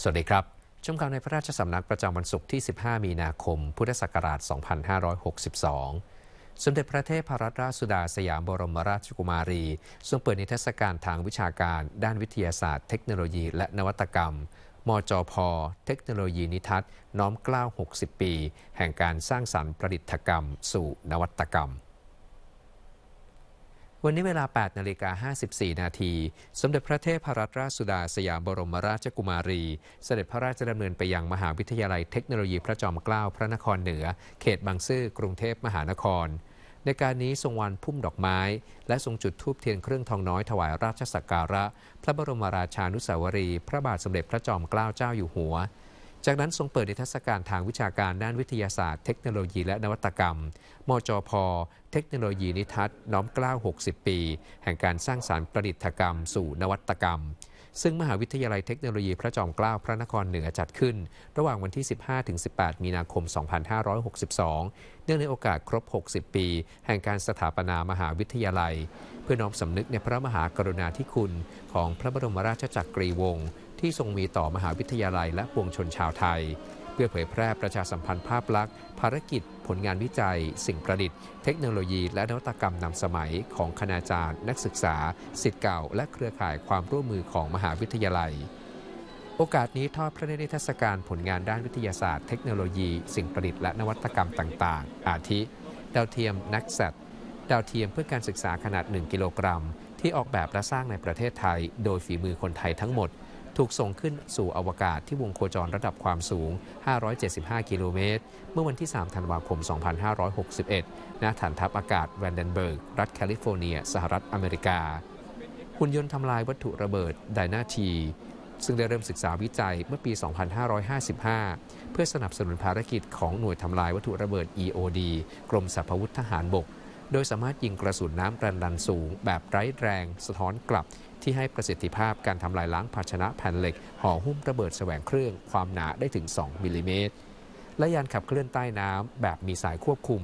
สวัสดีครับ ชมข่าวในพระราชสำนักประจำวันศุกร์ที่ 15 มีนาคม พุทธศักราช 2562 สมเด็จพระเทพรัตนราชสุดาสยามบรมราชกุมารี ทรงเปิดนิทรรศการทางวิชาการด้านวิทยาศาสตร์เทคโนโลยีและนวัตกรรม มจพเทคโนโลยีนิทัศน้อมกล้าว 60 ปี แห่งการสร้างสรรค์ประดิษฐกรรม สู่นวัตกรรมวันนี้เวลา 8นาฬิกา54 นาที สมเด็จพระเทพรัตนราชสุดาสยามบรมราชกุมารี เสด็จพระราชดำเนินไปยังมหาวิทยาลัยเทคโนโลยีพระจอมเกล้าพระนครเหนือ เขตบางซื่อ กรุงเทพมหานคร ในการนี้ ทรงวันพุ่มดอกไม้ และทรงจุดธูปเทียนเครื่องทองน้อยถวายราชสักการะ พระบรมราชานุสาวรี พระบาทสมเด็จพระจอมเกล้าเจ้าอยู่หัวจากนั้น ทรงเปิดนิทรรศการทางวิชาการด้านวิทยาศาสตร์เทคโนโลยีและนวัตกรรม มจพเทคโนโลยีนิทัศน์น้อมกล้าว 60 ปี แห่งการสร้างสารรค์ประดิษฐกรรม สู่นวัตกรรม ซึ่งมหาวิทยาลัยเทคโนโลยีพระจอมเกล้าพระนครเหนือจัดขึ้น ระหว่างวันที่ 15-18 มีนาคม 2562 เนื่องในโอกาสครบ 60 ปี แห่งการสถาปนามหาวิทยาลัลัย เพื่อน้อมสำนึกในพระมหากรุณาธิคุณของพระบรมราชจักรีวงศ์ที่ทรงมีต่อมหาวิทยาลัยและปวงชนชาวไทย เพื่อเผยแพร่ประชาสัมพันธ์ภาพลักษณ์ภารกิจ ผลงานวิจัย สิ่งประดิษฐ์เทคโนโลยีและนวัตกรรมนำสมัยของคณาจารย์ นักศึกษา สิทธิ์เก่า และเครือข่ายความร่วมมือของมหาวิทยาลัย โอกาสนี้ทอดพระเนตรนิทรรศการผลงานด้านวิทยาศาสตร์เทคโนโลยี สิ่งประดิษฐ์และนวัตกรรมต่าง ๆ อาทิดาวเทียมนักสัตดาวเทียมเพื่อการศึกษาขนาด 1 กิโลกรัม ที่ออกแบบและสร้างในประเทศไทย โดยฝีมือคนไทยทั้งหมดถูกส่งขึ้นสู่อวกาศที่วงโคจรระดับความสูง 575 กิโลเมตร เมื่อวันที่ 3 ธันวาคม 2561 ณ ฐานทัพอากาศแวนเดนเบิร์ก รัฐแคลิฟอร์เนีย สหรัฐอเมริกาหุ่นยนต์ทำลายวัตถุระเบิดไดนาที ซึ่งได้เริ่มศึกษาวิจัยเมื่อปี 2555 เพื่อสนับสนุนภารกิจของหน่วยทำลายวัตถุระเบิด EOD กรมสรรพวุธทหารบกโดยสามารถยิงกระสุนน้ำแรงดันสูง แบบไร้แรง สะท้อนกลับที่ให้ประสิทธิภาพการทำลายล้างภาชนะแผ่นเหล็กห่อหุ้มระเบิดแสวงเครื่องความหนาได้ถึง 2 มิลิเมตร และยานขับเคลื่อนใต้น้ำ แบบมีสายควบคุม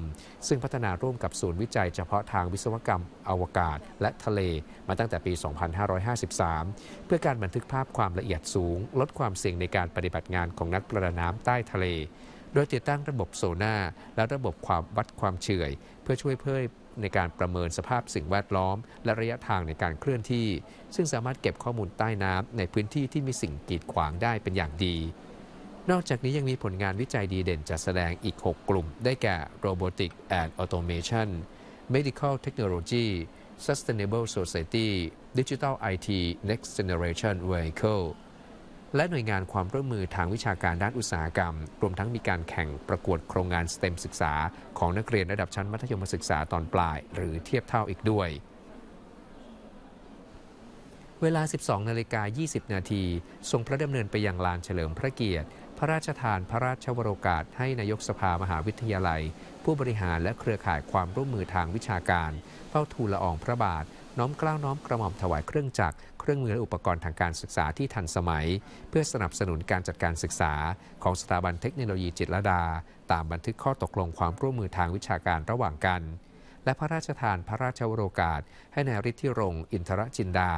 ซึ่งพัฒนาร่วมกับศูนย์วิจัยเฉพาะทางวิศวกรรม อวกาศ และทะเล มาตั้งแต่ปี 2553 เพื่อการบันทึกภาพความละเอียดสูง ลดความเสี่ยงในการปฏิบัติงานของนักประดาน้ำใต้ทะเล โดยติดตั้งระบบโซน่าและระบบความวัดความเฉื่อยเพื่อช่วยเพิ่มในการประเมินสภาพสิ่งแวดล้อม และระยะทางในการเคลื่อนที่ ซึ่งสามารถเก็บข้อมูลใต้น้ำ ในพื้นที่ที่มีสิ่งกีดขวางได้เป็นอย่างดี นอกจากนี้ยังมีผลงานวิจัยดีเด่นจะแสดงอีก 6 กลุ่มได้แก่ Robotic and Automation Medical Technology Sustainable Society Digital IT Next Generation Vehicle และหน่วยงานความร่วมมือทางวิชาการด้านอุตสาหกรรม รวมทั้งมีการแข่งประกวดโครงงานสเต็มศึกษา ของนักเรียนระดับชั้นมัธยมศึกษาตอนปลาย หรือเทียบเท่าอีกด้วย เวลา 12 นาฬิกา 20 นาทีทรงพระดำเนินไปยังลานเฉลิมพระเกียรติ พระราชทานพระราชวโรกาส ให้นายกสภามหาวิทยาลัย ผู้บริหารและเครือข่ายความร่วมมือทางวิชาการ เฝ้าทูลละอองพระบาท น้อมกล้าวน้อมกระหม่อมถวายเครื่องจักรเครื่องมือและอุปกรณ์ทางการศึกษาที่ทันสมัย เพื่อสนับสนุนการจัดการศึกษาของสถาบันเทคโนโลยีจิตรดา ตามบันทึกข้อตกลงความร่วมมือทางวิชาการระหว่างกัน และพระราชทานพระราชวโรกาส ให้นายฤทธิรงค์อินทรจินดา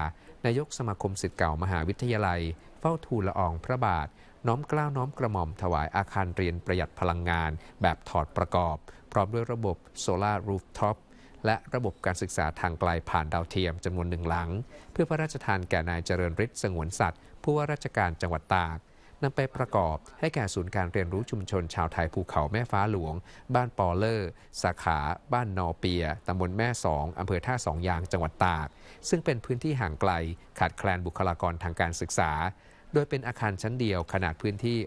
นายกสมาคมสิทธิ์เก่ามหาวิทยาลัย เฝ้าทูลละอองพระบาท น้อมกล้าวน้อมกระหม่อมถวายอาคารเรียนประหยัดพลังงานแบบถอดประกอบพร้อมด้วยระบบโซลารูฟท็อปและระบบการศึกษาทางไกลผ่านดาวเทียมจำนวนหนึ่งหลัง เพื่อพระราชทานแก่นายเจริญฤทธิ์สงวนสัตว์ ผู้ว่าราชการจังหวัดตากนำไปประกอบให้แก่ศูนย์การเรียนรู้ชุมชน ชาวไทยภูเขาแม่ฟ้าหลวง บ้านปอเลอร์ สาขา บ้านนอเปียตำบลแม่สองอำเภอท่าสองยางจังหวัดตาก ซึ่งเป็นพื้นที่ห่างไกล ขาดแคลนบุคลากรทางการศึกษา โดยเป็นอาคารชั้นเดียวขนาดพื้นที่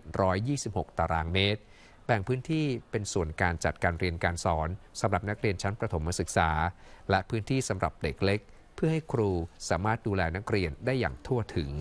126 ตารางเมตรแบ่งพื้นที่เป็นส่วนการจัดการเรียนการสอนสำหรับนักเรียนชั้นประถมศึกษา และพื้นที่สำหรับเด็กเล็ก เพื่อให้ครูสามารถดูแลนักเรียนได้อย่างทั่วถึง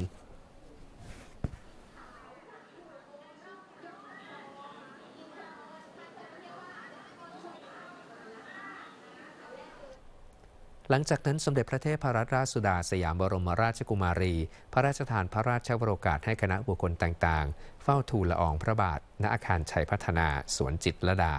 หลังจากนั้นสมเด็จพระเทพรัราชสุดาสยามบรมราชกุมารี พระราชทานพระราชวโรกาสให้คณะบุคคลต่างๆ เฝ้าทูลละอองพระบาท ณอาคารชัยพัฒนาสวนจิตระดา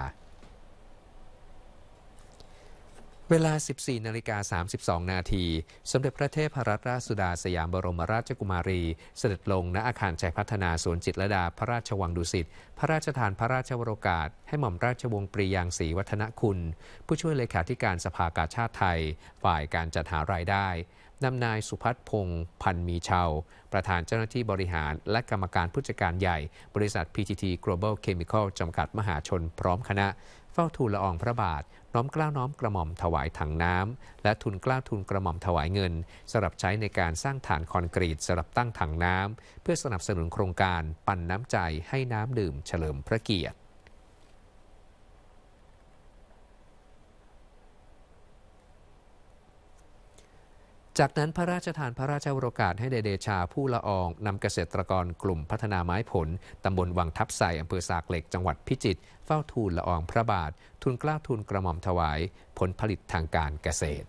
เวลา 14 นาฬิกา 32 นาที สมเด็จพระเทพรัตนราชสุดาสยามบรมราชกุมารี เสด็จลงณอาคารชัยพัฒนาสวนจิตรดาพระราชวังดุสิตพระราชทานพระราชวโรกาส ให้หม่อมราชวงศ์ปรียางศรีวัฒนคุณ ผู้ช่วยเลขาธิการสภากาชาติไทย ฝ่ายการจัดหารายได้นำนายสุพัฒพงศ์พันมีเชา ประธานเจ้าหน้าที่บริหาร และกรรมการผู้จัดการใหญ่ บริษัท PTT Global Chemical จำกัดมหาชน พร้อมคณะ เฝ้าทูลละอองพระบาทน้อมกล้าวน้อมกระหม่อมถวายถังน้ำ และทุนกล้าวทุนกระหม่อมถวายเงินสำหรับใช้ในการสร้างฐานคอนกรีตสำหรับตั้งถังน้ำ เพื่อสนับสนุนโครงการปั่นน้ำใจให้น้ำดื่มเฉลิมพระเกียรติจากนั้นพระราชทานพระราชโอกาศให้เดเดชาผู้ละอองนำเกษตรกรกลุ่มพัฒนาไม้ผลตำบลวังทับใสอำเภอสากเหล็ก จังหวัดพิจิตรเฝ้าทูลละอองพระบาททุนกล้าทุนกระหม่อมถวายผลผลิตทางการเกษตร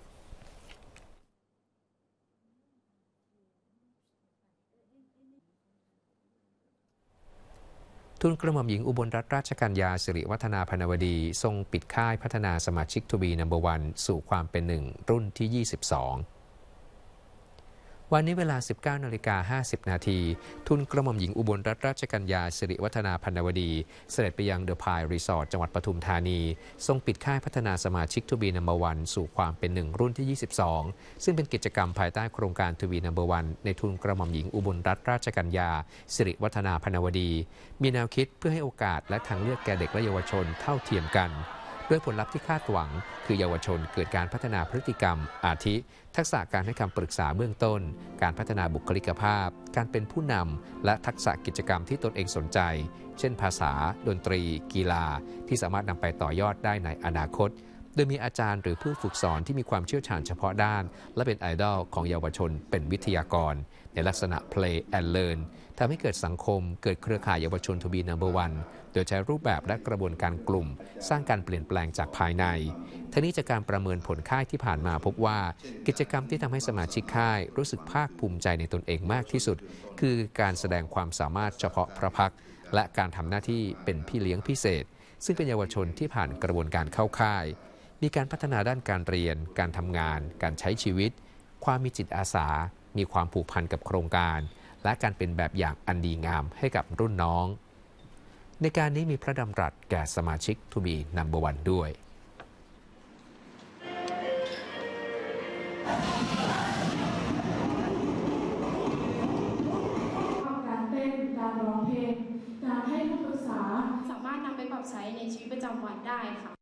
ทุนกระหม่อมหญิงอุบลรัตนราชกัญญา สิริวัฒนาพนวดีทรงปิดค่ายพัฒนาสมาชิกทวีนัมเบอร์วันสู่ความเป็นหนึ่งรุ่นที่ 22วันนี้เวลา 19นาฬิกา50 นาที ทุนกระหม่อมหญิงอุบลรัตนราชกัญญาสิริวัฒนาพันนวดี เสด็จไปยังเดอะพายรีสอร์ทจังหวัดปทุมธานี ทรงปิดค่ายพัฒนาสมาชิกทูบีนัมเบอร์วัน สู่ความเป็นหนึ่งรุ่นที่ 22 ซึ่งเป็นกิจกรรมภายใต้โครงการทูบีนัมเบอร์วัน ในทุนกระหม่อมหญิงอุบลรัตนราชกัญญาสิริวัฒนาพันนวดี มีแนวคิดเพื่อให้โอกาสและทางเลือกแก่เด็กและเยาวชนเท่าเทียมกันด้วยผลลัพธ์ที่คาดหวัง คือเยาวชนเกิดการพัฒนาพฤติกรรม อาทิ ทักษะการให้คำปรึกษาเบื้องต้น การพัฒนาบุคลิกภาพ การเป็นผู้นำและทักษะกิจกรรมที่ตนเองสนใจ เช่นภาษา ดนตรี กีฬา ที่สามารถนำไปต่อยอดได้ในอนาคต โดยมีอาจารย์หรือผู้ฝึกสอนที่มีความเชี่ยวชาญเฉพาะด้านและเป็นไอดอลของเยาวชน เป็นวิทยากร ในลักษณะ play and learn ทำให้เกิดสังคมเกิดเครือข่ายเยาวชนทบีนัมเบอร์วันโดยใช้รูปแบบและกระบวนการกลุ่ม สร้างการเปลี่ยนแปลงจากภายใน ทั้งนี้จากการประเมินผลค่ายที่ผ่านมาพบว่า กิจกรรมที่ทำให้สมาชิกค่าย รู้สึกภาคภูมิใจในตนเองมากที่สุด คือการแสดงความสามารถเฉพาะพระพัก และการทำหน้าที่เป็นพี่เลี้ยงพิเศษ ซึ่งเป็นเยาวชนที่ผ่านกระบวนการเข้าค่าย มีการพัฒนาด้านการเรียน การทำงาน การใช้ชีวิต ความมีจิตอาสา มีความผูกพันกับโครงการและการเป็นแบบอย่างอันดีงามให้กับรุ่นน้อง ในการนี้มีพระดำรัสแก่สมาชิกทูบีนัมเบอร์วันด้วยใช้ในชีวิตประจำวันได้ค่ะ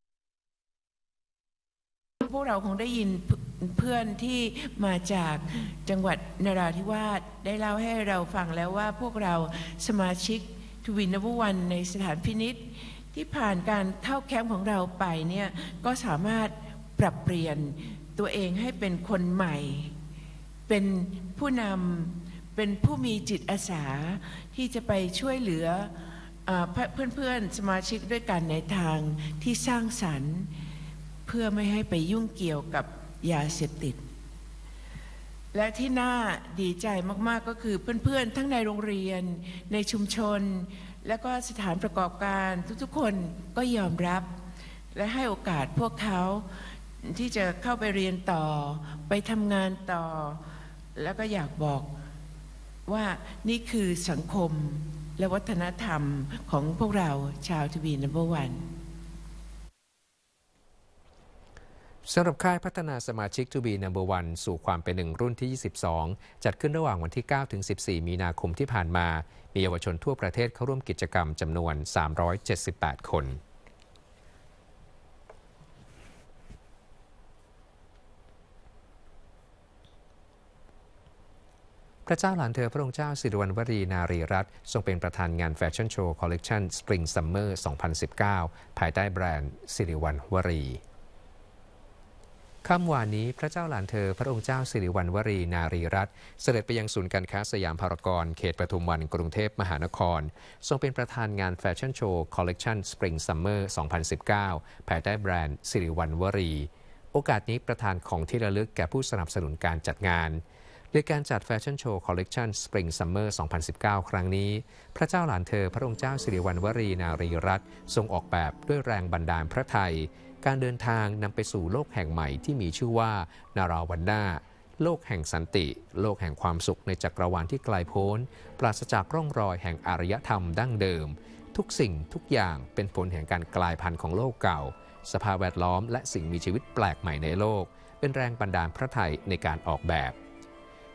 พวกเราคงได้ยินเพื่อนที่มาจากจังหวัด นราธิวาสได้ เล่าให้เรา ฟังแล้วว่าพวกเราสมาชิกทวินบุวันในสถานพินิษที่ผ่านการเท่าแคมป์ของเราไป เนี่ย ก็สามารถปรับเปลี่ยนตัวเองให้เป็นคนใหม่ เป็นผู้นำเป็นผู้มีจิตอาสาที่จะไปช่วยเหลือเพื่อนๆสมาชิกด้วยกันในทางที่สร้างสรรค์เพื่อไม่ให้ไปยุ่งเกี่ยวกับยาเสพติด และที่น่าดีใจมากๆก็คือเพื่อนๆ ทั้งในโรงเรียนในชุมชน และก็สถานประกอบการทุกๆ คนก็ยอมรับ และให้โอกาสพวกเขาที่จะเข้าไปเรียนต่อไปทำงานต่อ แล้วก็อยากบอกว่านี่คือสังคมและวัฒนธรรมของพวกเราชาวทวีนัมเบอร์วันสำหรับค่ายพัฒนาสมาชิก To be Number o n สู่ความเป็นหนึ่งรุ่นที่ 22 จัดขึ้นระหว่างวันที่ 9 ถึง 14 มีนาคมที่ผ่านมา มีเยาวชนทั่วประเทศเข้าร่วมกิจกรรมจำนวน 378 คน พระเจ้าหลานเธอพระองค์เจ้าสิริวัณวรีนารีรัตน์ทรงเป็นประธานงานแฟชั่นโชว์คอลเลกชันสปริงซัมเมอร์2019 ภายใต้แบรนด์สิริวัณวรีค่ำวานนี้พระเจ้าหลานเธอพระองค์เจ้าสิริวัณวรี นารีรัตน์เสด็จไปยังศูนย์การค้าสยามพารากอนเขตปทุมวันกรุงเทพมหานคร ทรงเป็นประธานงานแฟชั่นโชว์คอลเลกชันสปริงซัมเมอร์ 2019ภายใต้แบรนด์สิริวัณวรี โอกาสนี้ประธานของที่ระลึกแก่ผู้สนับสนุนการจัดงานในการจัดแฟชั่นโชว์คอลเลกชันสปริงซัมเมอร์ 2019 ครั้งนี้ พระเจ้าหลานเธอพระองค์เจ้าสิริวัณวรีนารีรัตน์ทรงออกแบบด้วยแรงบันดาลพระไทยการเดินทางนำไปสู่โลกแห่งใหม่ที่มีชื่อว่า นาราวันดาโลกแห่งสันติ โลกแห่งความสุขในจักรวาลที่ไกลโพ้น ปราศจากร่องรอยแห่งอารยธรรมดั้งเดิม ทุกสิ่งทุกอย่างเป็นผลแห่งการกลายพันธุ์ของโลกเก่า สภาพแวดล้อมและสิ่งมีชีวิตแปลกใหม่ในโลก เป็นแรงบันดาลพระไทยในการออกแบบ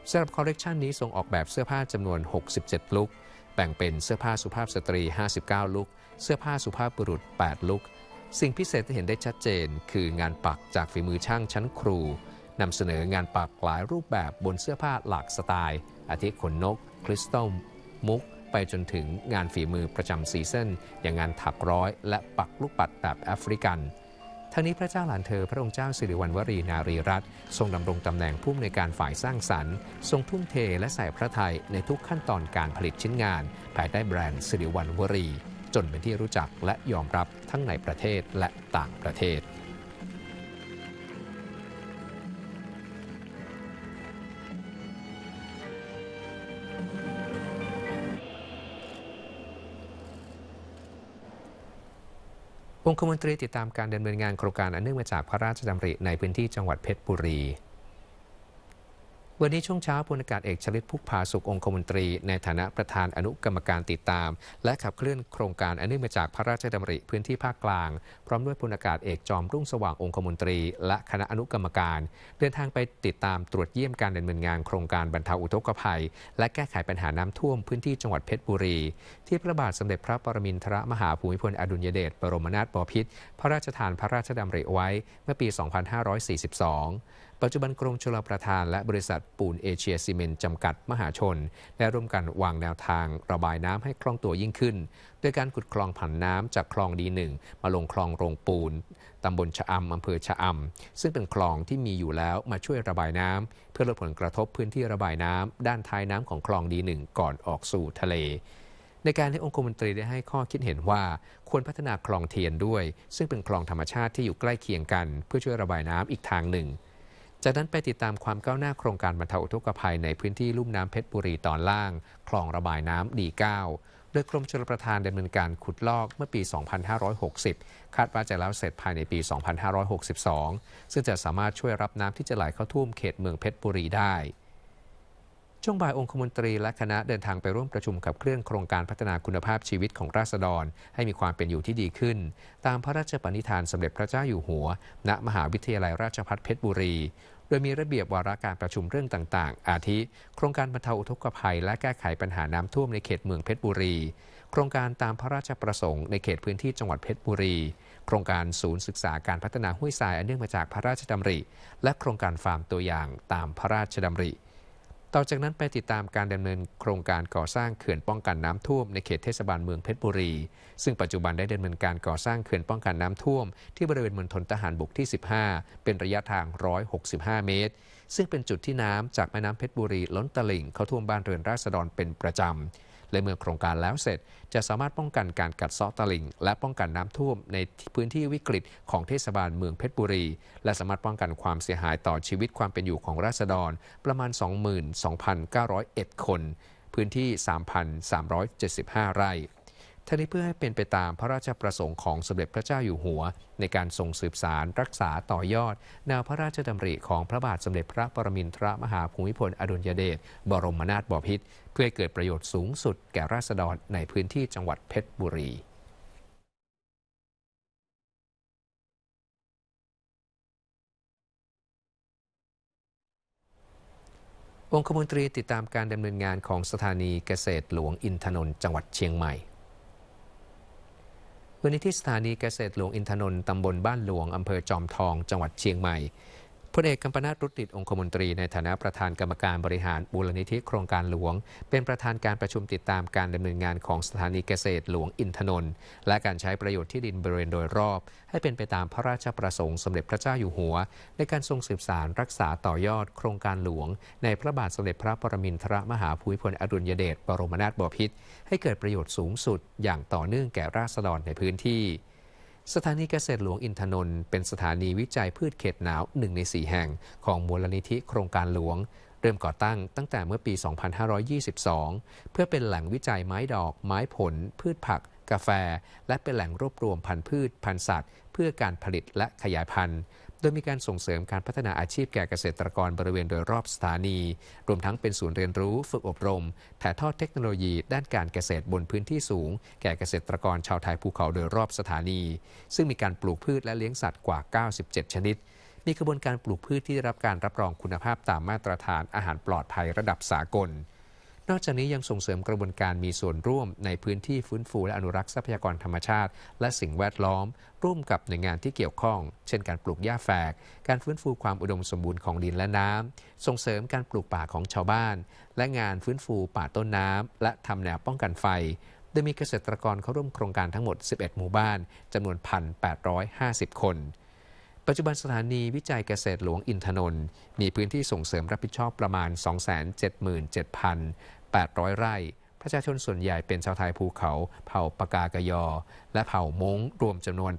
สำหรับคอลเลกชันนี้ทรงออกแบบเสื้อผ้าจำนวน 67 ลุกแบ่งเป็นเสื้อผ้าสุภาพสตรี 59 ลุกเสื้อผ้าสุภาพบุรุษ 8 ลุกสิ่งพิเศษที่เห็นได้ชัดเจน คืองานปักจากฝีมือช่างชั้นครูนำเสนองานปักหลายรูปแบบบนเสื้อผ้าหลากสไตล์อาทิขนนกคริสตัลมุกไปจนถึงงานฝีมือประจำซีซันอย่างงานถักร้อย และปักลูกปัดแบบแอฟริกัน ทั้งนี้พระเจ้าหลานเธอพระองค์เจ้าสิริวัณวรี นารีรัตน์ทรงดำรงตำแหน่งผู้อำนวยการฝ่ายสร้างสรรค์ ทรงทุ่มเทและใส่พระทัยในทุกขั้นตอนการผลิตชิ้นงานภายใต้แบรนด์สิริวัณวรีจนเป็นที่รู้จักและยอมรับทั้งในประเทศและต่างประเทศองคมนตรีติดตามการดำเนินงานโครงการอันเนื่องมาจากพระราชดำริในพื้นที่จังหวัดเพชรบุรีวันนี้ช่วงเช้าพลอากาศเอกชลิตพุกพาสุของคมนตรีในฐานะประธานอนุกรรมการติดตาม และขับเคลื่อนโครงการอันเนื่องมาจากพระราชดำริพื้นที่ภาคกลาง พร้อมด้วยพลอากาศเอกจอมรุ่งสว่างองคมนตรีและคณะอนุกรรมการเดินทางไปติดตามตรวจเยี่ยมการดำเนินงานโครงการบรรเทาอุทกภัยและแก้ไขปัญหาน้ำท่วมพื้นที่จังหวัดเพชรบุรี ที่พระบาทสมเด็จพระปรมินทรมหาภูมิพลอดุลยเดชบรมนาถบพิตรพระราชทานพระราชดำริไว้เมื่อปี 2542ปัจจุบันกรมชลประทานและบริษัทปูนเอเชียซีเมนต์จำกัดมหาชนได้ร่วมกันวางแนวทาง ระบายน้ำให้คล่องตัวยิ่งขึ้นด้วยการขุดคลองผันน้ำจากคลองดีหนึ่งมาลงคลองโรงปูนตาบลชะอำอำเภอชะอำซึ่งเป็นคลองที่มีอยู่แล้วมาช่วยระบายน้ำ เพื่อลดผลกระทบพื้นที่ระบายน้ำ ด้านท้ายน้ำของคลองดีหนึ่งก่อนออกสู่ทะเล ในการที่องคมนตรีได้ให้ข้อคิดเห็นว่า ควรพัฒนาคลองเทียนด้วย ซึ่งเป็นคลองธรรมชาติที่อยู่ใกล้เคียงกัน เพื่อช่วยระบายน้ำอีกทางหนึ่งจากนั้นไปติดตามความก้าวหน้าโครงการบรรเทาอุทกภัยในพื้นที่ลุ่มน้ำเพชรบุรีตอนล่าง คลองระบายน้ำดีเก้าโดยกรมชลประทานดำเนินการขุดลอกเมื่อปี 2560 คาดว่าจะแล้วเสร็จภายในปี 2562 ซึ่งจะสามารถช่วยรับน้ำที่จะไหลเข้าท่วมเขตเมืองเพชรบุรีได้ช่วงบ่ายองคมนตรีและคณะเดินทางไปร่วมประชุมกับเครื่องโครงการพัฒนาคุณภาพชีวิตของราษฎร ให้มีความเป็นอยู่ที่ดีขึ้นตามพระราชปณิธานสมเด็จพระเจ้าอยู่หัว ณมหาวิทยาลัยราชภัฏเพชรบุรี โดยมีระเบียบวาระการประชุมเรื่องต่างๆ อาทิ โครงการบรรเทาอุทกภัยและแก้ไขปัญหาน้ำท่วมในเขตเมืองเพชรบุรี โครงการตามพระราชประสงค์ในเขตพื้นที่จังหวัดเพชรบุรี โครงการศูนย์ศึกษาการพัฒนาห้วยทรายอันเนื่องมาจากพระราชดำริ และโครงการฟาร์มตัวอย่างตามพระราชดำริต่อจากนั้นไปติดตามการดำเนินโครงการก่อสร้างเขื่อนป้องกันน้ำท่วม ในเขตเทศบาลเมืองเพชรบุรี ซึ่งปัจจุบันได้ดำเนินการก่อสร้างเขื่อนป้องกันน้ำท่วม ที่บริเวณมณฑลทหารบกที่ 15 เป็นระยะทาง 165 เมตร ซึ่งเป็นจุดที่น้ำจากแม่น้ำเพชรบุรีล้นตลิ่งเข้าท่วมบ้านเรือนราษฎรเป็นประจำและเมื่อโครงการแล้วเสร็จ จะสามารถป้องกันการกัดเซาะตลิง และป้องกันน้ำท่วมในพื้นที่วิกฤตของเทศบาลเมืองเพชรบุรี และสามารถป้องกันความเสียหายต่อชีวิตความเป็นอยู่ของราษฎรประมาณ 22,901 คน พื้นที่ 3,375 ไร่ทนี้เพื่อให้เป็นไปตามพระราชประสงค์ของสมเด็จพระเจ้าอยู่หัว ในการทรงสืบสาร รักษาต่อยอดแนวพระราชดำริ ของพระบาทสมเด็จพระปรมินทรมหาภูมิพลอดุลยเดชบรมนาถบพิตรพื่อให้เกิดประโยชน์สูงสุดแก่ราษฎรในพื้นที่จังหวัดเพชรบุรีองคมนตรีติดตามการดำเนินงานของสถานีเกษตรหลวงอินทนนท์จังหวัดเชียงใหม่วันนี้ที่สถานีเกษตรหลวงอินทนนท์ตำบลบ้านหลวงอำเภอจอมทอง จังหวัดเชียงใหม่พลเอกกัมปนาตรุติดองคมนตรีในฐานะประธานกรรมการบริหารบูรณิธิโครงการหลวง เป็นประธานการประชุมติดตามการดำเนินงานของสถานีเกษตรหลวงอินทนนท์และการใช้ประโยชน์ที่ดินบริเวณโดยรอบ ให้เป็นไปตามพระราชประสงค์สมเด็จพระเจ้าอยู่หัว ในการทรงสืบสารรักษาต่อยอดโครงการหลวง ในพระบาทสมเด็จพระปรมินทรมหาภูมิพลอดุลยเดชบรมนาถบพิตรให้เกิดประโยชน์สูงสุด อย่างต่อเนื่องแก่ราษฎรในพื้นที่สถานีเกษตรหลวงอินทนนท์เป็นสถานีวิจัยพืชเขตหนาวหนึ่งในส่แห่งของมูลนิธิโครงการหลวง เริ่มก่อตั้งตั้งแต่เมื่อปี 2522 เพื่อเป็นแหล่งวิจัยไม้ดอก ไม้ผล พืชผัก กาแฟ และเป็นแหล่งรวบรวมพันธุ์พืชพันธุ์สัตว์ เพื่อการผลิตและขยายพันธุ์โดยมีการส่งเสริมการพัฒนาอาชีพแก่เกษตรกรบริเวณโดยรอบสถานี รวมทั้งเป็นศูนย์เรียนรู้ ฝึกอบรมถ่ายทอดเทคโนโลยีด้านการเกษตรบนพื้นที่สูง แก่เกษตรกรชาวไทยภูเขาโดยรอบสถานี ซึ่งมีการปลูกพืชและเลี้ยงสัตว์กว่า 97 ชนิด มีกระบวนการปลูกพืชที่ได้รับการรับรองคุณภาพตามมาตรฐานอาหารปลอดภัยระดับสากลนอกจากนี้ยังส่งเสริมกระบวนการมีส่วนร่วมในพื้นที่ฟื้นฟู และอนุรักษ์ทรัพยากรธรรมชาติและสิ่งแวดล้อม ร่วมกับหน่วยงานที่เกี่ยวข้อง เช่นการปลูกหญ้าแฝกการฟื้นฟูความอุดมสมบูรณ์ของดินและน้ำส่งเสริมการปลูกป่าของชาวบ้าน และงานฟื้นฟูป่าต้นน้ำและทำแนวป้องกันไฟ โดยมีเกษตรกรเข้าร่วมโครงการทั้งหมด 11 หมู่บ้านจำนวน1,850คน ปัจจุบันสถานีวิจัยเกษตรหลวงอินทนนท์มีพื้นที่ส่งเสริมรับผิดชอบประมาณ277,000 800 ไร่ ประชาชนส่วนใหญ่เป็นชาวไทยภูเขาเผ่าปากากยอและเผ่ามงรวมจำนวน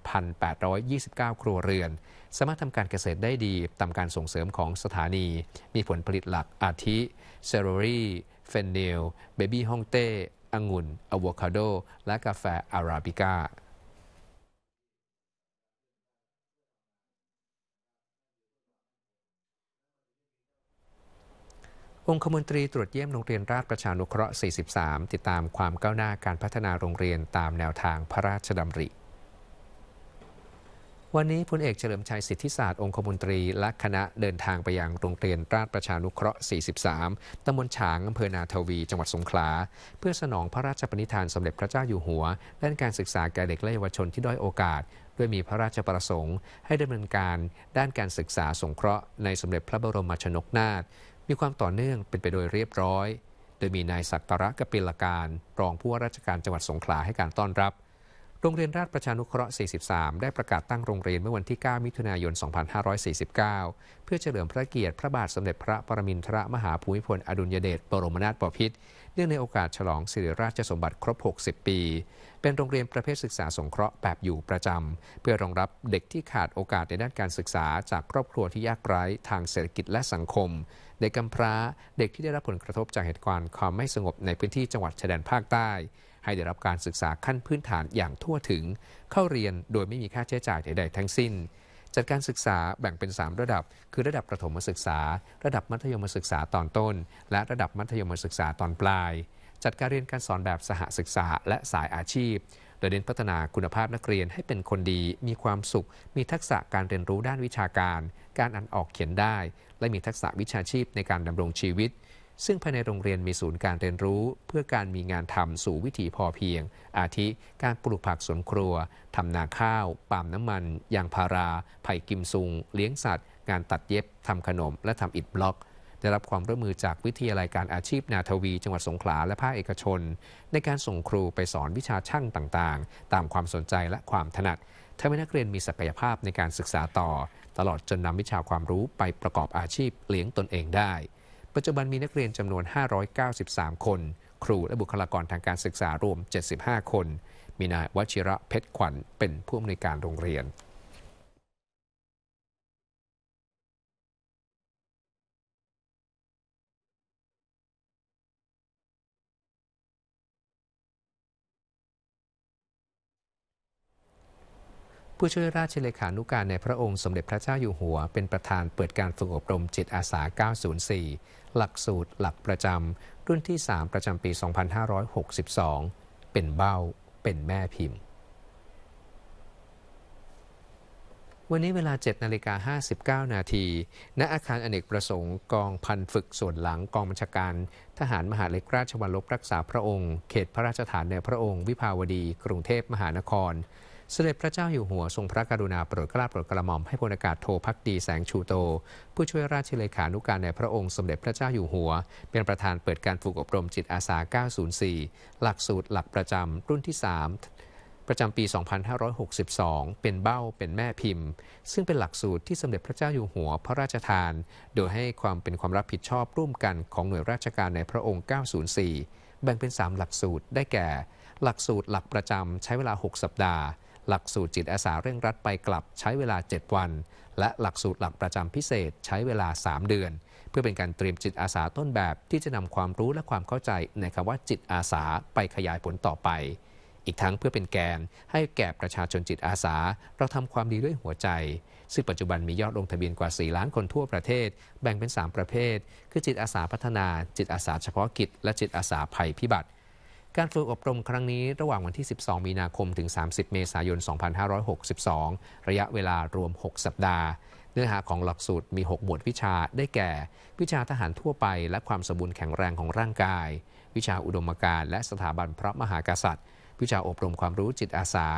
1,829 ครัวเรือน สามารถทำการเกษตรได้ดีตามการส่งเสริมของสถานี มีผลผลิตหลักอาทิ เซโรรี่ เฟนเนลเบบี้ฮ่องเต้ องุ่นอะโวคาโด และกาแฟอาราบิก้าองคมนตรีตรวจเยี่ยมโรงเรียนราชประชานุเคราะห์ 43 ติดตามความก้าวหน้าการพัฒนาโรงเรียนตามแนวทางพระราชดำริ วันนี้พลเอกเฉลิมชัยสิทธิศาสตร์ องคมนตรี และคณะเดินทางไปยังโรงเรียนราชประชานุเคราะห์ 43ตำบลฉางอำเภอนาทวี จังหวัดสงขลา เพื่อสนองพระราชปณิธานสมเด็จพระเจ้าอยู่หัวด้านการศึกษาแก่เด็กและเยาวชนที่ด้อยโอกาสด้วยมีพระราชประสงค์ ให้ดำเนินการด้านการศึกษาสงเคราะห์ในสมเด็จพระบรมชนกนาถมีความต่อเนื่องเป็นไปโดยเรียบร้อย โดยมีนายศักระกปิลการ รองผู้ว่าราชการจังหวัดสงขลาให้การต้อนรับ โรงเรียนราชประชานุเคราะห์ 43 ได้ประกาศตั้งโรงเรียน เมื่อวันที่ 9 มิถุนายน 2549 เพื่อเฉลิมพระเกียรติพระบาทสมเด็จพระปรมินทรมหาภูมิพลอดุลยเดชบรมนาถบพิตรเนื่องในโอกาสฉลองสิริราชสมบัติครบ 60 ปี เป็นโรงเรียนประเภทศึกษาสงเคราะห์แบบอยู่ประจำเพื่อรองรับเด็กที่ขาดโอกาสในด้านการศึกษาจากครอบครัวที่ยากไร้ ทางเศรษฐกิจและสังคมเด็กกำพร้าเด็กที่ได้รับผลกระทบจากเหตุการณ์ความไม่สงบในพื้นที่จังหวัดชายแดนภาคใต้ ให้ได้รับการศึกษาขั้นพื้นฐานอย่างทั่วถึง เข้าเรียนโดยไม่มีค่าใช้จ่ายใดๆทั้งสิ้นจัดการศึกษาแบ่งเป็น 3 ระดับ คือระดับประถมศึกษา ระดับมัธยมศึกษาตอนต้น และระดับมัธยมศึกษาตอนปลาย จัดการเรียนการสอนแบบสหศึกษาและสายอาชีพ โดยเน้นพัฒนาคุณภาพนักเรียนให้เป็นคนดีมีความสุข มีทักษะการเรียนรู้ด้านวิชาการ การอ่านออกเขียนได้ และมีทักษะวิชาชีพในการดำรงชีวิตซึ่งภายในโรงเรียนมีศูนย์การเรียนรู้ เพื่อการมีงานทำสู่วิถีพอเพียง อาทิการปลูกผักสวนครัวทำนาข้าวปาล์มน้ำมันยางพาราไผ่กิมซุง เลี้ยงสัตว์ งานตัดเย็บทำขนมและทำอิฐบล็อก ได้รับความร่วมมือจากวิทยาลัยการอาชีพนาทวี จังหวัดสงขลาและภาคเอกชน ในการส่งครูไปสอนวิชาช่างต่างๆ ตามความสนใจและความถนัดทำให้นักเรียนมีศักยภาพในการศึกษาต่อ ตลอดจนนำวิชาความรู้ไปประกอบอาชีพเลี้ยงตนเองได้ปัจจุบันมีนักเรียนจำนวน 593 คน ครูและบุคลากรทางการศึกษารวม 75 คน มีนายวชิระเพชรขวัญเป็นผู้อำนวยการโรงเรียนผู้ช่วยราชเลขานุการในพระองค์สมเด็จพระเจ้าอยู่หัวเป็นประธานเปิดการฝึกอบรมจิตอาสา 904 หลักสูตรหลักประจำรุ่นที่ 3 ประจำปี 2562 เป็นเบ้าเป็นแม่พิมพ์ วันนี้เวลา 7 นาฬิกา 59 นาที ณอาคารอเนกประสงค์กองพันฝึกส่วนหลังกองบัญชาการ ทหารมหาเล็กราชวัลลบรักษาพระองค์ เขตพระราชฐานในพระองค์ วิภาวดี กรุงเทพมหานครเสด็จพระเจ้าอยู่หัวทรงพระกรุณาโปรดเกล้าโปรดกระหม่อมให้พลอากาศโทพักดีแสงชูโตผู้ช่วยราชเลขานุการในพระองค์สมเด็จพระเจ้าอยู่หัว เป็นประธานเปิดการฝึกอบรมจิตอาสา 904 หลักสูตรหลักประจำรุ่นที่ 3 ประจำปี 2562 เป็นเบ้าเป็นแม่พิมพ์ ซึ่งเป็นหลักสูตรที่สมเด็จพระเจ้าอยู่หัวพระราชทาน โดยให้ความเป็นความรับผิดชอบร่วมกันของหน่วยราชการในพระองค์ 904 แบ่งเป็น 3 หลักสูตร ได้แก่ หลักสูตรหลักประจำใช้เวลา 6 สัปดาห์หลักสูตรจิตอาสาเร่งรัดไปกลับใช้เวลา 7 วัน และหลักสูตรหลักประจำพิเศษใช้เวลา 3 เดือน เพื่อเป็นการเตรียมจิตอาสาต้นแบบที่จะนำความรู้และความเข้าใจในคำว่าจิตอาสาไปขยายผลต่อไป อีกทั้งเพื่อเป็นแกนให้แก่ประชาชนจิตอาสา เราทำความดีด้วยหัวใจ ซึ่งปัจจุบันมียอดลงทะเบียนกว่า4ล้านคนทั่วประเทศ แบ่งเป็น 3 ประเภท คือจิตอาสาพัฒนาจิตอาสาเฉพาะกิจ และจิตอาสาภัยพิบัติการฝึกอบรมครั้งนี้ระหว่างวันที่ 12 มีนาคมถึง 30 เมษายน 2562 ระยะเวลารวม 6 สัปดาห์ เนื้อหาของหลักสูตรมี 6 หมวดวิชา ได้แก่ วิชาทหารทั่วไป และความสมบูรณ์แข็งแรงของร่างกาย วิชาอุดมการณ์และสถาบันพระมหากษัตริย์ วิชาอบรมความรู้จิตอาสา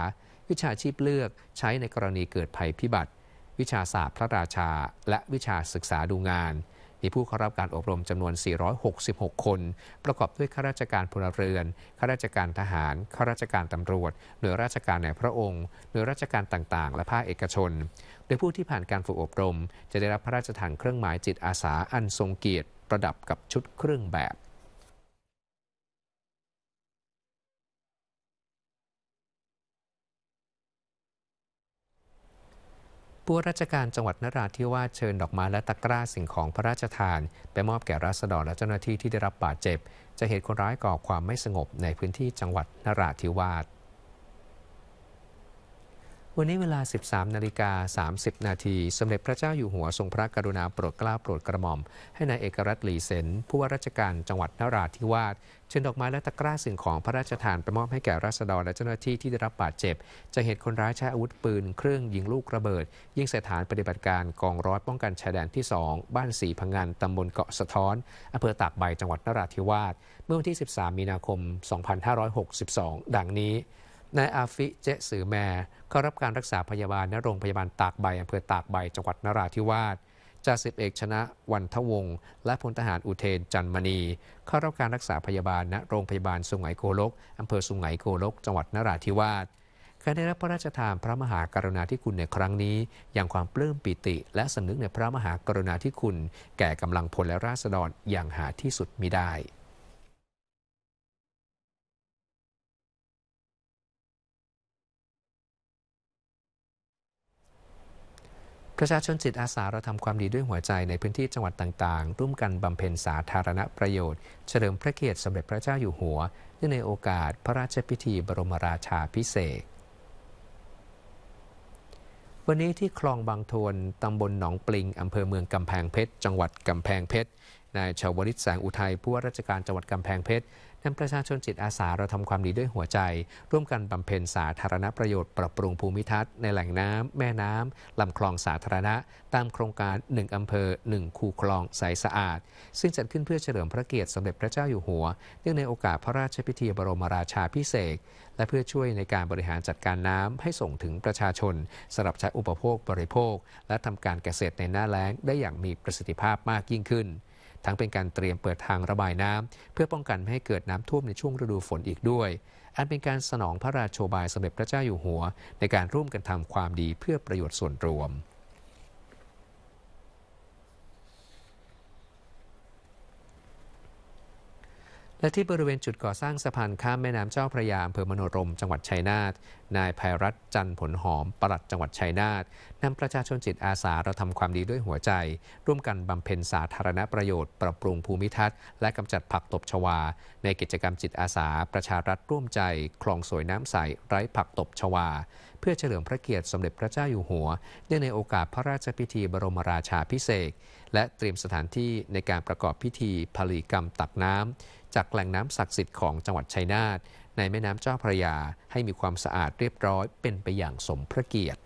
วิชาชีพเลือกใช้ในกรณีเกิดภัยพิบัติ วิชาศาสตร์พระราชา และวิชาศึกษาดูงานมีผู้เข้ารับการอบรมจำนวน 466 คน ประกอบด้วยข้าราชการพลเรือนข้าราชการทหารข้าราชการตำรวจหน่วยราชการในพระองค์หน่วยราชการต่างๆ และภาคเอกชน โดยผู้ที่ผ่านการฝึกอบรม จะได้รับพระราชทานเครื่องหมายจิตอาสาอันทรงเกียรติประดับกับชุดเครื่องแบบผู้ราชการจังหวัดนราธิวาสเชิญดอกไม้และตะกร้าสิ่งของพระราชทานไปมอบแก่ราษฎรและเจ้าหน้าที่ที่ได้รับบาดเจ็บจะเหตุคนร้ายก่อความไม่สงบในพื้นที่จังหวัดนราธิวาสวันนี้เวลา 13 นาฬิกา 30 นาทีสมเด็จพระเจ้าอยู่หัวทรงพระกรุณาโปรดเกล้าโปรดกระหม่อม ให้นายเอกรัตน์หลีเซนผู้ว่าราชการจังหวัดนราธิวาสเชิญดอกไม้และตะกร้าสิ่งของพระราชทาน ไปมอบให้แก่ราษฎร และเจ้าหน้าที่ที่ได้รับบาดเจ็บจากเหตุคนร้ายใช้อาวุธปืนเครื่องยิงลูกระเบิด ยิงสถานปฏิบัติการกองร้อยป้องกันชายแดนที่ 2 บ้านสีพังงานตำบลเกาะสะท้อนอำเภอตากใบ จังหวัดนราธิวาสเมื่อวันที่ 13 มีนาคม 2562 ดังนี้นายอาฟิเจสือแม เข้ารับการรักษาพยาบาลณโรงพยาบาลตากใบอำเภอตากใบจังหวัดนราธิวาส จ่าสิบเอกชนะวันทวงและพลทหารอุเทนจันมณี เข้ารับการรักษาพยาบาลณโรงพยาบาลสุไหงโกลกอำเภอสุไหงโกลก จังหวัดนราธิวาสขณะได้รับพระราชทานพระมหากรุณาธิคุณในครั้งนี้อย่างความปลื้มปิติและสำนึกในพระมหากรุณาธิคุณ แก่กำลังพลและราษฎรอย่างหาที่สุดมิได้ประชาชนจิตอาสาเราทำความดีด้วยหัวใจในพื้นที่จังหวัดต่างๆ ร่วมกันบำเพ็ญสาธารณประโยชน์เฉลิมพระเกียรติสมเด็จพระเจ้าอยู่หัวเนื่องในโอกาสพระราชพิธีบรมราชาพิเศษ วันนี้ที่คลองบางทวนตำบลหนองปลิงอำเภอเมืองกำแพงเพชร จังหวัดกำแพงเพชรนายชาวริศแสงอุทัยผู้ว่าราชการจังหวัดกำแพงเพชรนำประชาชนจิตอาสาเราทำความดีด้วยหัวใจ ร่วมกันบำเพ็ญสาธารณประโยชน์ปรับปรุงภูมิทัศน์ในแหล่งน้ำแม่น้ำลำคลองสาธารณะ ตามโครงการ 1อำเภอ 1 คูคลองใสสะอาด ซึ่งจัดขึ้นเพื่อเฉลิมพระเกียรติสมเด็จพระเจ้าอยู่หัวเนื่องในโอกาสพระราชพิธีบรมราชาพิเศษ และเพื่อช่วยในการบริหารจัดการน้ำให้ส่งถึงประชาชนสำหรับใช้อุปโภคบริโภค และทำการเกษตรในหน้าแล้งได้อย่างมีประสิทธิภาพมากยิ่งขึ้นทั้งเป็นการเตรียมเปิดทางระบายน้ำ เพื่อป้องกันไม่ให้เกิดน้ำท่วมในช่วงฤดูฝนอีกด้วย อันเป็นการสนองพระราชโชบายสมเด็จพระเจ้าอยู่หัว ในการร่วมกันทำความดีเพื่อประโยชน์ส่วนรวมและที่บริเวณจุดก่อสร้างสะพานข้ามแม่น้ำเจ้าพระยาอำเภอมโนรม จังหวัดชัยนาท นายภัยรัตน์ จันผลหอมปลัดจังหวัดชัยนาท นำประชาชนจิตอาสาเราทำความดีด้วยหัวใจ ร่วมกันบำเพ็ญสาธารณประโยชน์ปรับปรุงภูมิทัศน์และกำจัดผักตบชวา ในกิจกรรมจิตอาสา ประชารัฐร่วมใจ คลองสวยน้ำใสไร้ผักตบชวา เพื่อเฉลิมพระเกียรติสมเด็จพระเจ้าอยู่หัวเนื่องในโอกาสพระราชพิธีบรมราชาพิเศษและเตรียมสถานที่ในการประกอบพิธีผลีกรรมตักน้ำจากแหล่งน้ำศักดิ์สิทธิ์ของจังหวัดชัยนาทในแม่น้ำเจ้าพระยาให้มีความสะอาดเรียบร้อยเป็นไปอย่างสมพระเกียรติ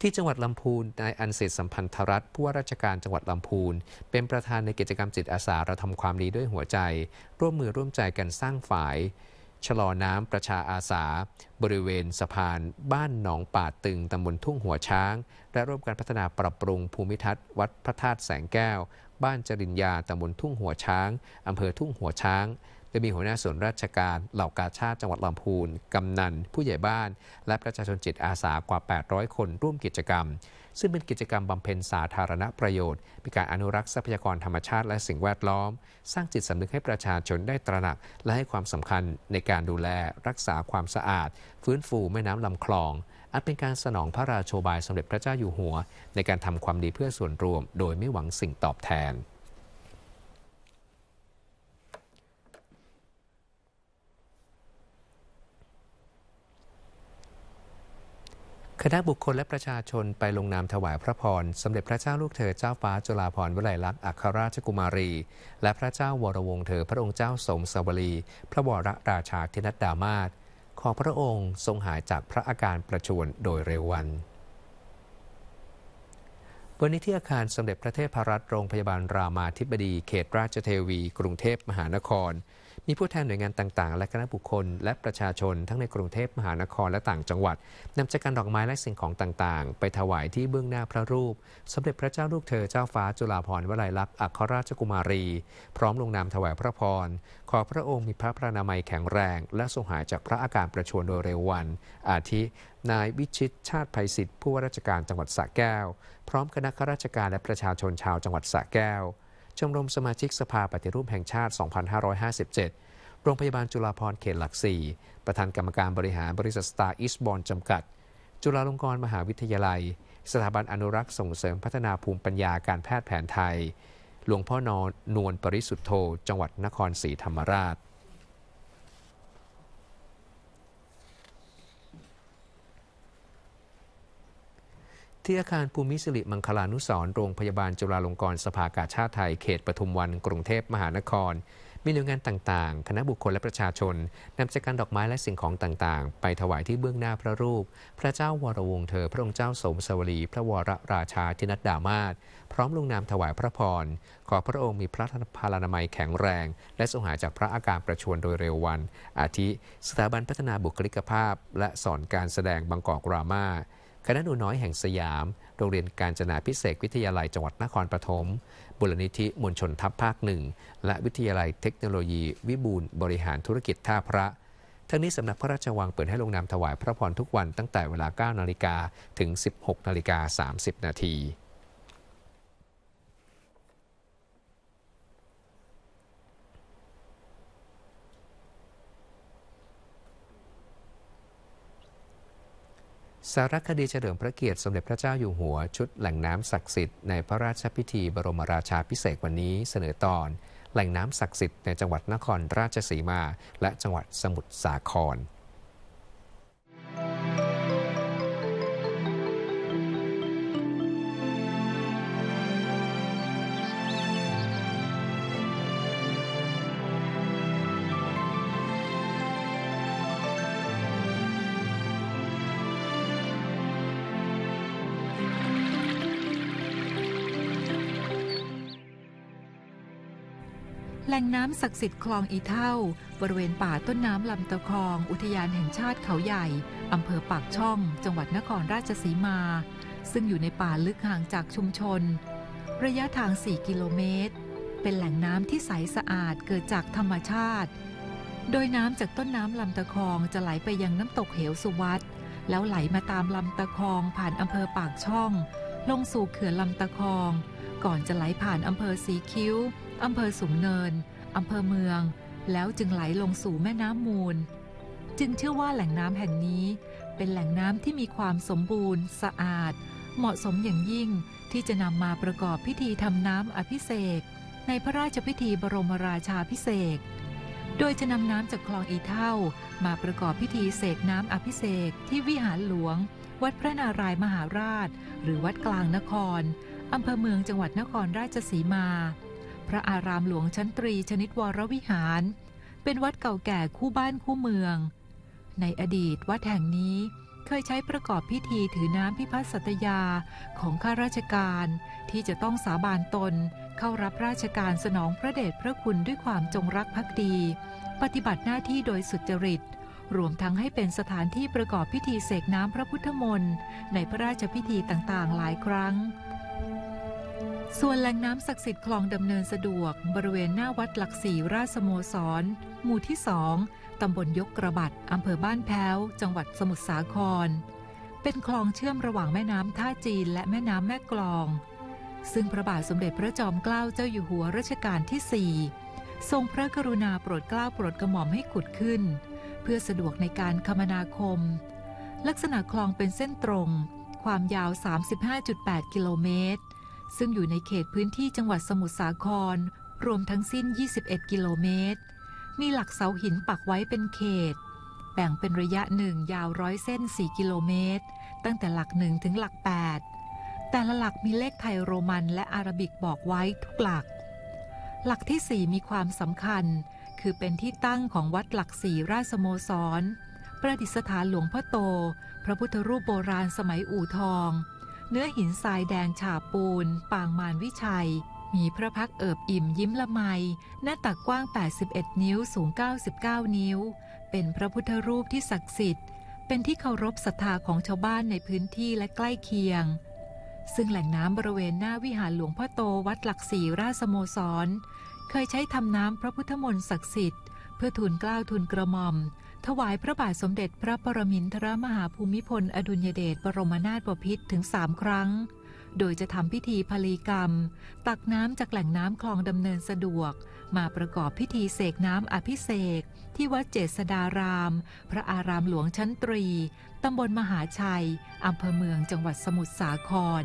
ที่จังหวัดลำพูนนายอันเสษสัมพันธรัตผู้ว่าราชการจังหวัดลำพูนเป็นประธานในกิจกรรมจิตอาสาเราทำความดีด้วยหัวใจ ร่วมมือร่วมใจกันสร้างฝ่ายชะลอน้ำประชาอาสา บริเวณสะพาน บ้านหนองป่าตึงตำบลทุ่งหัวช้าง และร่วมการพัฒนาปรับปรุงภูมิทัศน์วัดพระธาตุแสงแก้ว บ้านจริญญาตำบลทุ่งหัวช้าง อำเภอทุ่งหัวช้างโดยมีหัวหน้าส่วนราชการ เหล่ากาชาติจังหวัดลำพูน กำนัน ผู้ใหญ่บ้าน และประชาชนจิตอาสากว่า 800 คนร่วมกิจกรรม ซึ่งเป็นกิจกรรมบำเพ็ญสาธารณประโยชน์ มีการอนุรักษ์ทรัพยากรธรรมชาติและสิ่งแวดล้อม สร้างจิตสำนึกให้ประชาชนได้ตระหนัก และให้ความสำคัญในการดูแลรักษาความสะอาด ฟื้นฟูแม่น้ำลำคลอง อันเป็นการสนองพระราโชบายสมเด็จพระเจ้าอยู่หัว ในการทำความดีเพื่อส่วนรวม โดยไม่หวังสิ่งตอบแทนคณะบุคคลและประชาชนไปลงนามถวายพระพร สมเด็จพระเจ้าลูกเธอเจ้าฟ้าจุฬาภรณ์วิไยลักษณ์อัครราชกุมารี และพระเจ้าวรวงเธอ พระองค์เจ้าสมสวรีพระวรราชาธินัดดามาศขอพระองค์ทรงหายจากพระอาการประชวรโดยเร็ววัน วันนี้ที่อาคารสมเด็จพระเทพรัตนโรงพยาบาลรามาธิบดีเขตราชเทวี กรุงเทพมหานครมีผู้แทนหน่วยงานต่างๆ และคณะบุคคลและประชาชนทั้งในกรุงเทพมหานครและต่างจังหวัด นำจักรดอกไม้และสิ่งของต่างๆ ไปถวายที่เบื้องหน้าพระรูปสมเด็จพระเจ้าลูกเธอเจ้าฟ้าจุฬาภรณ์วลัยลักษณ์อัครราชกุมารี พร้อมลงนามถวายพระพรขอพระองค์มีพระพรานามัยแข็งแรงและทรงหายจากพระอาการประชวรโดยเร็ววันอาทินายวิชิตชาติภัยศิษฐ์ผู้ว่าราชการจังหวัดสระแก้ว พร้อมคณะข้าราชการและประชาชนชาวจังหวัดสระแก้วชมรมสมาชิกสภาปฏิรูปแห่งชาติ 2557 โรงพยาบาลจุฬาภรณ์เขตหลักสี่ประธานกรรมการบริหารบริษัทสตาร์อิสบอลจำกัด จุฬาลงกรณ์มหาวิทยาลัย สถาบันอนุรักษ์ส่งเสริมพัฒนาภูมิปัญญาการแพทย์แผนไทย หลวงพ่อนอนนวลปริสุทธโธ จังหวัดนครศรีธรรมราชที่อาคารภูมิสิริมังคลานุสรโรงพยาบาลจุฬาลงกรณ์สภากาชาติไทยเขตปทุมวันกรุงเทพมหานคร มีหน่วยงานต่างๆ คณะบุคคลและประชาชนนำจักการดอกไม้และสิ่งของต่าง ๆ ไปถวายที่เบื้องหน้าพระรูป พระเจ้าวรวงเธอ พระองค์เจ้าสมสวรี พระวรราชาธินัดดามาศพร้อมลงนามถวายพระพรขอพระองค์มีพระพาลานามัยแข็งแรง และสงหายจากพระอาการประชวรโดยเร็ววัน อาทิสถาบันพัฒนาบุคลิกภาพ และสอนการแสดงบางกอกรามา่าคณะหนูน้อยแห่งสยาม โรงเรียนการจนาพิเศษวิทยาลัยจังหวัดนครปฐม บุรณิธิมวลชนทัพภาคหนึ่ง และวิทยาลัยเทคโนโลยีวิบูลบริหารธุรกิจท่าพระ ทั้งนี้สำนักพระราชวังเปิดให้ลงนามถวายพระพรทุกวันตั้งแต่เวลา 9นาฬิกาถึง 16นาฬิกา30นาทีสารคดีเฉลิมพระเกียรติสมเด็จพระเจ้าอยู่หัวชุดแหล่งน้ำศักดิ์สิทธิ์ในพระราชพิธีบรมราชาพิเศษวันนี้เสนอตอนแหล่งน้ำศักดิ์สิทธิ์ในจังหวัดนครราชสีมาและจังหวัดสมุทรสาครน้ำศักดิ์สิทธิ์คลองอีเท่า บริเวณป่าต้นน้ำลำตะคอง อุทยานแห่งชาติเขาใหญ่ อำเภอปากช่อง จังหวัดนครราชสีมา ซึ่งอยู่ในป่าลึกห่างจากชุมชน ระยะทาง 4 กิโลเมตร เป็นแหล่งน้ำที่ใสสะอาดเกิดจากธรรมชาติ โดยน้ำจากต้นน้ำลำตะคองจะไหลไปยังน้ำตกเหวสุวัตแล้วไหลมาตามลำตะคองผ่านอำเภอปากช่อง ลงสู่เขื่อนลำตะคอง ก่อนจะไหลผ่านอำเภอสีคิ้วอำเภอสูงเนินอำเภอเมืองแล้วจึงไหลลงสู่แม่น้ำมูล จึงเชื่อว่าแหล่งน้ำแห่งนี้ เป็นแหล่งน้ำที่มีความสมบูรณ์ สะอาด เหมาะสมอย่างยิ่งที่จะนำมาประกอบพิธีทำน้ำอภิเษกในพระราชพิธีบรมราชาพิเศษโดยจะนำน้ำจากคลองอีเท่ามาประกอบพิธีเสกน้ำอภิเษกที่วิหารหลวง วัดพระนารายมหาราช หรือวัดกลางนครอำเภอเมืองจังหวัดนครราชสีมาพระอารามหลวงชั้นตรีชนิดวรวิหาร เป็นวัดเก่าแก่คู่บ้านคู่เมือง ในอดีตวัดแห่งนี้เคยใช้ประกอบพิธีถือน้ำพิพัฒสัตยา ของข้าราชการ ที่จะต้องสาบานตน เข้ารับราชการสนองพระเดชพระคุณด้วยความจงรักภักดี ปฏิบัติหน้าที่โดยสุจริต รวมทั้งให้เป็นสถานที่ประกอบพิธีเสกน้ำพระพุทธมนต์ในพระราชพิธีต่างๆ หลายครั้งส่วนแหล่งน้ำศักดิ์สิทธิ์คลองดำเนินสะดวกบริเวณหน้าวัดหลักสีราชสโมสร หมู่ที่สองตำบลยกกระบัด อำเภอบ้านแพ้ว จังหวัดสมุทรสาคร เป็นคลองเชื่อมระหว่างแม่น้ำท่าจีนและแม่น้ำแม่กลอง ซึ่งพระบาทสมเด็จพระจอมเกล้าเจ้าอยู่หัวรัชกาลที่สี่ทรงพระกรุณาโปรดเกล้าโปรดกระหม่อมให้ขุดขึ้น เพื่อสะดวกในการคมนาคม ลักษณะคลองเป็นเส้นตรง ความยาว35.8กิโลเมตรซึ่งอยู่ในเขตพื้นที่จังหวัดสมุทรสาคร รวมทั้งสิ้น 21 กิโลเมตร มีหลักเสาหินปักไว้เป็นเขต แบ่งเป็นระยะหนึ่งยาวร้อยเส้น 4 กิโลเมตร ตั้งแต่หลักหนึ่งถึงหลัก 8 แต่ละหลักมีเลขไทยโรมันและอาราบิกบอกไว้ทุกหลัก หลักที่ 4 มีความสำคัญ คือเป็นที่ตั้งของวัดหลักสี่ราชสโมสรประดิษฐานหลวงพ่อโต พระพุทธรูปโบราณสมัยอู่ทองเนื้อหินทรายแดงฉาบปูนปางมารวิชัย มีพระพักเอิบอิ่มยิ้มละไม หน้าตักกว้าง 81 นิ้วสูง 99 นิ้ว เป็นพระพุทธรูปที่ศักดิ์สิทธิ์ เป็นที่เคารพศรัทธาของชาวบ้านในพื้นที่และใกล้เคียง ซึ่งแหล่งน้ำบริเวณหน้าวิหารหลวงพ่อโตวัดหลักสีราชสโมสร เคยใช้ทำน้ำพระพุทธมนต์ศักดิ์สิทธิ์เพื่อทูลกล้าวทูลกระหม่อมถวายพระบาทสมเด็จพระปรมินทรมหาภูมิพล อดุลยเดชบรมนาถบพิตรถึงสามครั้ง โดยจะทำพิธีพลีกรรม ตักน้ำจากแหล่งน้ำคลองดำเนินสะดวก มาประกอบพิธีเสกน้ำอภิเษกที่วัดเจษดาราม พระอารามหลวงชั้นตรีตำบลมหาชัยอำเภอเมืองจังหวัดสมุทรสาคร